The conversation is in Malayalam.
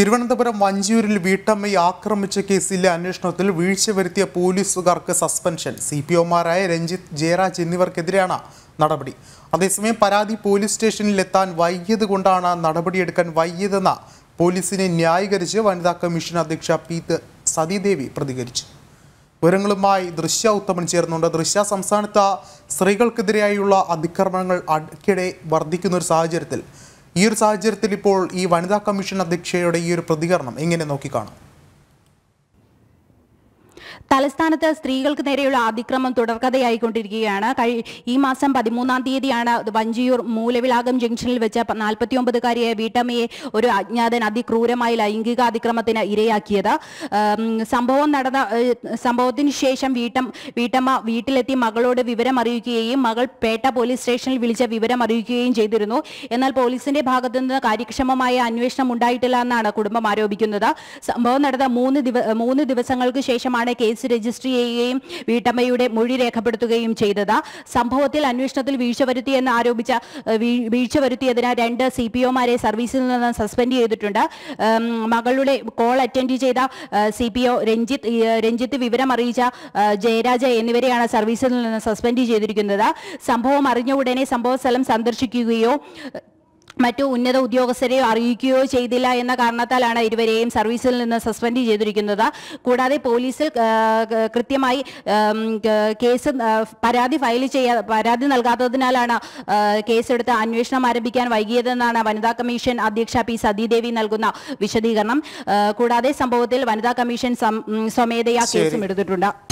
തിരുവനന്തപുരം വഞ്ചിയൂരിൽ വീട്ടമ്മയെ ആക്രമിച്ച കേസിലെ അന്വേഷണത്തിൽ വീഴ്ച വരുത്തിയ പോലീസുകാർക്ക് സസ്പെൻഷൻ സി പി ഒമാരായ രഞ്ജിത്ത് ജയരാജ് എന്നിവർക്കെതിരെയാണ് നടപടി അതേസമയം പരാതി പോലീസ് സ്റ്റേഷനിലെത്താൻ വൈകിയത് കൊണ്ടാണ് നടപടിയെടുക്കാൻ വൈകിയതെന്ന് പോലീസിനെ ന്യായീകരിച്ച് വനിതാ കമ്മീഷൻ അധ്യക്ഷ പി സതീദേവി പ്രതികരിച്ചു വിവരങ്ങളുമായി ദൃശ്യ ഉത്തമൻ ചേർന്നുണ്ട് ദൃശ്യ സംസ്ഥാനത്ത് സ്ത്രീകൾക്കെതിരെയുള്ള അതിക്രമങ്ങൾ അടുക്കിടെ വർദ്ധിക്കുന്ന ഒരു സാഹചര്യത്തിൽ ഈ ഒരു സാഹചര്യത്തിൽ ഇപ്പോൾ ഈ വനിതാ കമ്മീഷൻ അധ്യക്ഷയുടെ ഈ ഒരു പ്രതികരണം എങ്ങനെ നോക്കിക്കാണാം തലസ്ഥാനത്ത് സ്ത്രീകൾക്ക് നേരെയുള്ള അതിക്രമം തുടർക്കഥയായിക്കൊണ്ടിരിക്കുകയാണ് ഈ മാസം പതിമൂന്നാം തീയതിയാണ് വഞ്ചിയൂർ മൂലവിളാകം ജംഗ്ഷനിൽ വെച്ച് നാൽപ്പത്തിയൊമ്പതുകാരിയായ വീട്ടമ്മയെ ഒരു അജ്ഞാതൻ അതിക്രൂരമായ ലൈംഗിക അതിക്രമത്തിന് ഇരയാക്കിയത് സംഭവം നടന്ന സംഭവത്തിന് ശേഷം വീട്ടം വീട്ടമ്മ വീട്ടിലെത്തി മകളോട് വിവരം അറിയിക്കുകയും മകൾ പേട്ട പോലീസ് സ്റ്റേഷനിൽ വിളിച്ച വിവരം അറിയിക്കുകയും ചെയ്തിരുന്നു എന്നാൽ പോലീസിന്റെ ഭാഗത്തു നിന്ന് കാര്യക്ഷമമായ അന്വേഷണം ഉണ്ടായിട്ടില്ല എന്നാണ് കുടുംബം ആരോപിക്കുന്നത് സംഭവം നടന്ന മൂന്ന് ദിവസങ്ങൾക്ക് ശേഷമാണ് കേസ് രജിസ്റ്റർ ചെയ്യുകയും വീട്ടമ്മയുടെ മൊഴി രേഖപ്പെടുത്തുകയും ചെയ്തത് സംഭവത്തിൽ അന്വേഷണത്തിൽ വീഴ്ച വരുത്തിയെന്ന് ആരോപിച്ച വീഴ്ച വരുത്തിയതിന് രണ്ട് സി പി ഒമാരെ സർവീസിൽ നിന്ന് സസ്പെൻഡ് ചെയ്തിട്ടുണ്ട് മകളുടെ കോൾ അറ്റൻഡ് ചെയ്ത C P O Ranjith Ranjith വിവരം അറിയിച്ച ജയരാജ എന്നിവരെയാണ് സർവീസിൽ നിന്ന് സസ്പെൻഡ് ചെയ്തിരിക്കുന്നത് സംഭവം അറിഞ്ഞ ഉടനെ സംഭവസ്ഥലം സന്ദർശിക്കുകയോ മറ്റു ഉന്നത ഉദ്യോഗസ്ഥരെയോ അറിയിക്കുകയോ ചെയ്തില്ല എന്ന കാരണത്താലാണ് ഇരുവരെയും സർവീസിൽ നിന്ന് സസ്പെൻഡ് ചെയ്തിരിക്കുന്നത് കൂടാതെ പോലീസിൽ കൃത്യമായി കേസ് പരാതി ഫയൽ ചെയ്യാ പരാതി നൽകാത്തതിനാലാണ് കേസെടുത്ത് അന്വേഷണം ആരംഭിക്കാൻ വൈകിയതെന്നാണ് വനിതാ കമ്മീഷൻ അധ്യക്ഷ പി സതീദേവി നൽകുന്ന വിശദീകരണം കൂടാതെ സംഭവത്തിൽ വനിതാ കമ്മീഷൻ സ്വമേധയാ കേസും എടുത്തിട്ടുണ്ട്